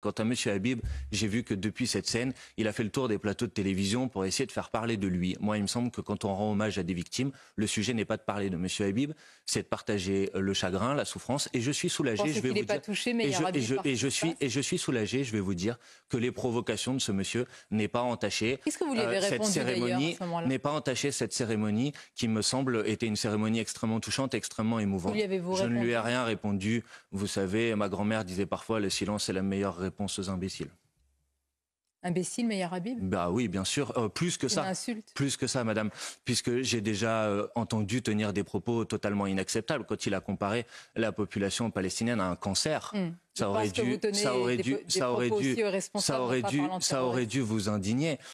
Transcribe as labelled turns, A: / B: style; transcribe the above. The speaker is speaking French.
A: Quant à M. Habib, j'ai vu que depuis cette scène, il a fait le tour des plateaux de télévision pour essayer de faire parler de lui. Moi, il me semble que quand on rend hommage à des victimes, le sujet n'est pas de parler de M. Habib, c'est de partager euh, le chagrin, la souffrance. Et je suis soulagé, je, vais vous dire. mais et, je, suis, et je suis soulagé, je vais vous dire que les provocations de ce monsieur n'est pas entaché. Qu'est-ce que vous lui euh, avez Cette cérémonie n'est pas entachée cette cérémonie qui me semble était une cérémonie extrêmement touchante, extrêmement émouvante. Vous -vous je ne lui ai rien répondu. Vous savez, ma grand-mère disait parfois le silence est la meilleure aux imbéciles.
B: Imbécile, Meyer Habib
A: Bah oui, bien sûr. Euh, plus que ça. Plus que ça, madame. Puisque j'ai déjà euh, entendu tenir des propos totalement inacceptables quand il a comparé la population palestinienne à un cancer. Hmm. Ça, aurait dû, ça aurait dû, ça aurait dû, ça aurait dû, ça aurait dû vous indigner.